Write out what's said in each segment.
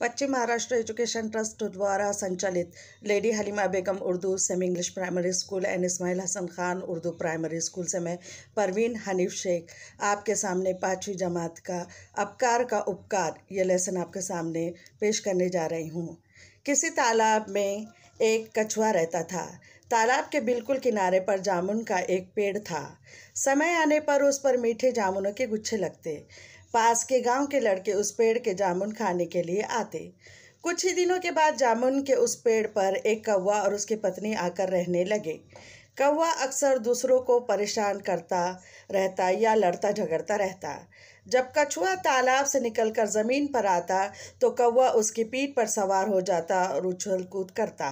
पश्चिम Maharashtra education trust द्वारा संचालित lady Halima Begum Urdu semi English primary school and Ismail Hasan Khan Urdu primary school से मैं परवीन हनीफ शेख आपके सामने पाँचवीं जमात का अपकार का उपकार ये लेसन आपके सामने पेश करने जा रही हूँ किसी तालाब में एक कछुआ रहता था तालाब के बिल्कुल किनारे पर जामुन का एक पेड़ था समय आने पर उस पर मीठे जामुनों के गुच्छे लगते पास के गांव के लड़के उस पेड़ के जामुन खाने के लिए आते कुछ ही दिनों के बाद जामुन के उस पेड़ पर एक कौवा और उसकी पत्नी आकर रहने लगे कौवा अक्सर दूसरों को परेशान करता रहता या लड़ता झगड़ता रहता जब कछुआ तालाब से निकलकर ज़मीन पर आता तो कौवा उसकी पीठ पर सवार हो जाता और उछल कूद करता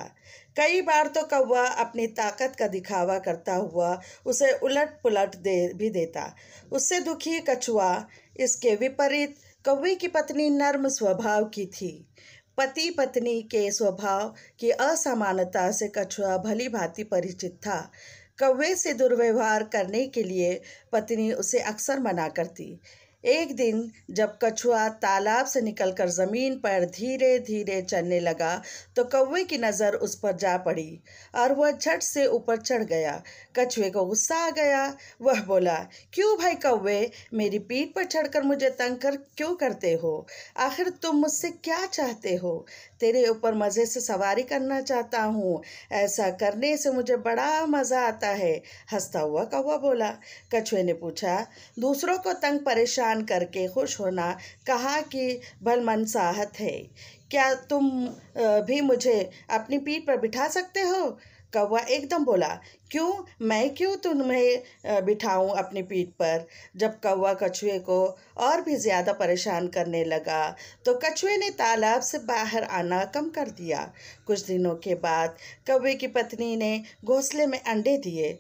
कई बार तो कौवा अपनी ताकत का दिखावा करता हुआ उसे उलट पुलट दे भी देता उससे दुखी कछुआ इसके विपरीत कौवे की पत्नी नर्म स्वभाव की थी पति पत्नी के स्वभाव की असमानता से कछुआ भली भांति परिचित था कौवे से दुर्व्यवहार करने के लिए पत्नी उसे अक्सर मना करती एक दिन जब कछुआ तालाब से निकलकर ज़मीन पर धीरे धीरे चलने लगा तो कौवे की नज़र उस पर जा पड़ी और वह झट से ऊपर चढ़ गया कछुए को गुस्सा आ गया वह बोला क्यों भाई कौवे मेरी पीठ पर चढ़कर मुझे तंग कर क्यों करते हो आखिर तुम मुझसे क्या चाहते हो तेरे ऊपर मज़े से सवारी करना चाहता हूँ ऐसा करने से मुझे बड़ा मज़ा आता है हंसता हुआ कौवा बोला कछुए ने पूछा दूसरों को तंग परेशान दान करके खुश होना कहाँ की भलमनसाहत है क्या तुम भी मुझे अपनी पीठ पर बिठा सकते हो कौवा एकदम बोला क्यों मैं क्यों तुम्हें बिठाऊं अपनी पीठ पर जब कौवा कछुए को और भी ज़्यादा परेशान करने लगा तो कछुए ने तालाब से बाहर आना कम कर दिया कुछ दिनों के बाद कौवे की पत्नी ने घोंसले में अंडे दिए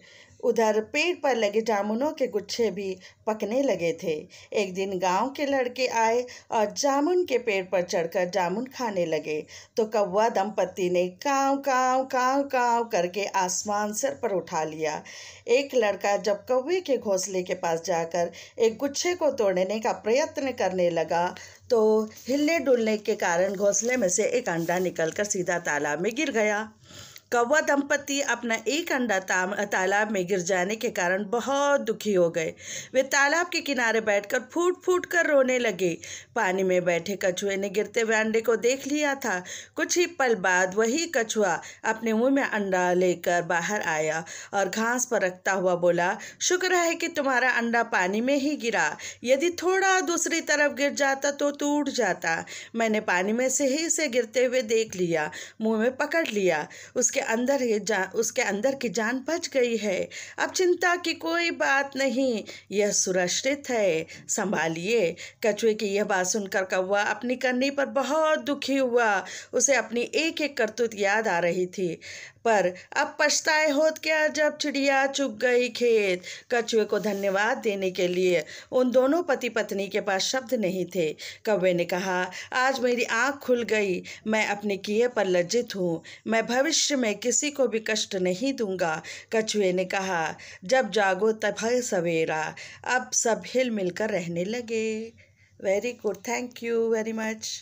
उधर पेड़ पर लगे जामुनों के गुच्छे भी पकने लगे थे एक दिन गांव के लड़के आए और जामुन के पेड़ पर चढ़कर जामुन खाने लगे तो कौवा दंपति ने काव काव काव काव करके आसमान सर पर उठा लिया एक लड़का जब कौवे के घोंसले के पास जाकर एक गुच्छे को तोड़ने का प्रयत्न करने लगा तो हिलने डुलने के कारण घोंसले में से एक अंडा निकलकर सीधा तालाब में गिर गया कौवा दंपति अपना एक अंडा तालाब में गिर जाने के कारण बहुत दुखी हो गए वे तालाब के किनारे बैठकर फूट फूट कर रोने लगे पानी में बैठे कछुए ने गिरते हुए अंडे को देख लिया था कुछ ही पल बाद वही कछुआ अपने मुंह में अंडा लेकर बाहर आया और घास पर रखता हुआ बोला शुक्र है कि तुम्हारा अंडा पानी में ही गिरा यदि थोड़ा दूसरी तरफ गिर जाता तो टूट जाता मैंने पानी में से ही इसे गिरते हुए देख लिया मुँह में पकड़ लिया उसके अंदर ये जा उसके अंदर की जान बच गई है अब चिंता की कोई बात नहीं यह सुरक्षित है संभालिए कछुए की यह बात सुनकर कौवा अपनी करनी पर बहुत दुखी हुआ उसे अपनी एक एक करतूत याद आ रही थी पर अब पछताए होत क्या जब चिड़िया चुप गई खेत कछुए को धन्यवाद देने के लिए उन दोनों पति पत्नी के पास शब्द नहीं थे कौवे ने कहा आज मेरी आँख खुल गई मैं अपने किए पर लज्जित हूँ मैं भविष्य में मैं किसी को भी कष्ट नहीं दूंगा कछुए ने कहा जब जागो तब है सवेरा अब सब हिल मिलकर रहने लगे very good thank you very much